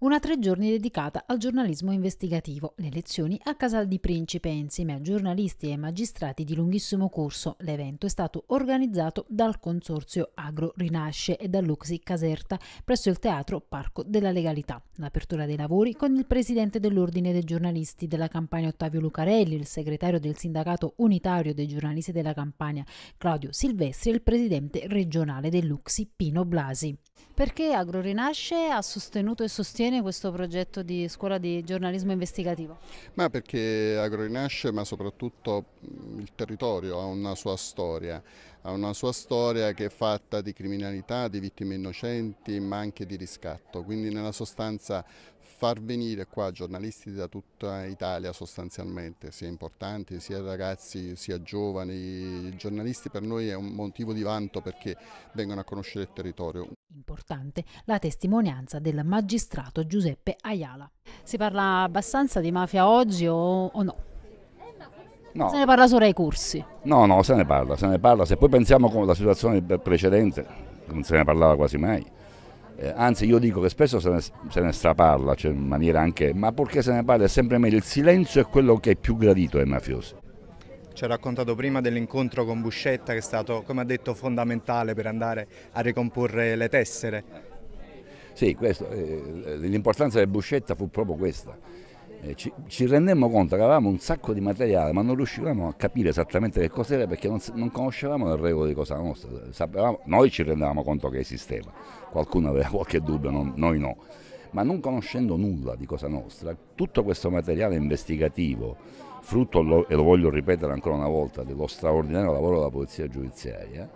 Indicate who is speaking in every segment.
Speaker 1: una tre giorni dedicata al giornalismo investigativo, le lezioni a Casal di Principe insieme a giornalisti e magistrati di lunghissimo corso. L'evento è stato organizzato dal Consorzio Agro Rinasce e dall'Uxi Caserta presso il Teatro Parco della Legalità. L'apertura dei lavori con il presidente dell'Ordine dei giornalisti della Campania Ottavio Lucarelli, il segretario del sindacato unitario dei giornalisti della Campania Claudio Silvestri e il presidente regionale dell'Uxi Pino Blasi. Perché AgroRinasce ha sostenuto e sostiene questo progetto di scuola di giornalismo investigativo?
Speaker 2: Ma perché AgroRinasce, ma soprattutto mm, il territorio ha una sua storia ha una sua storia che è fatta di criminalità, di vittime innocenti, ma anche di riscatto. Quindi nella sostanza far venire qua giornalisti da tutta Italia sostanzialmente, sia importanti, sia ragazzi, sia giovani, i giornalisti per noi è un motivo di vanto perché vengono a conoscere il territorio.
Speaker 1: Importante la testimonianza del magistrato Giuseppe Ayala. Si parla abbastanza di mafia oggi o, o no? No. Se ne parla solo ai corsi?
Speaker 3: No, no, se ne parla, se ne parla. Se poi pensiamo alla situazione precedente, non se ne parlava quasi mai. Eh, anzi, io dico che spesso se ne, se ne straparla, cioè in maniera anche... Ma purché se ne parla è sempre meglio. Il silenzio è quello che è più gradito ai mafiosi. Ci ha raccontato prima dell'incontro con Buscetta che è stato, come ha detto, fondamentale per andare a ricomporre le tessere. Sì, eh, l'importanza del Buscetta fu proprio questa eh, ci, ci, rendemmo conto che avevamo un sacco di materiale ma non riuscivamo a capire esattamente che cos'era perché non, non conoscevamo le regole di Cosa Nostra, Sapevamo, noi ci rendevamo conto che esisteva, qualcuno aveva qualche dubbio, non, noi no, ma non conoscendo nulla di Cosa Nostra, tutto questo materiale investigativo, frutto, lo, e lo voglio ripetere ancora una volta, dello straordinario lavoro della Polizia Giudiziaria,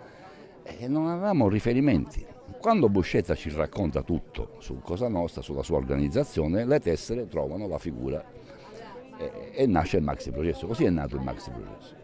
Speaker 3: e eh, non avevamo riferimenti. Quando Buscetta ci racconta tutto su Cosa Nostra, sulla sua organizzazione, le tessere trovano la figura e, eh, e nasce il maxi
Speaker 1: processo, così è nato il maxi processo.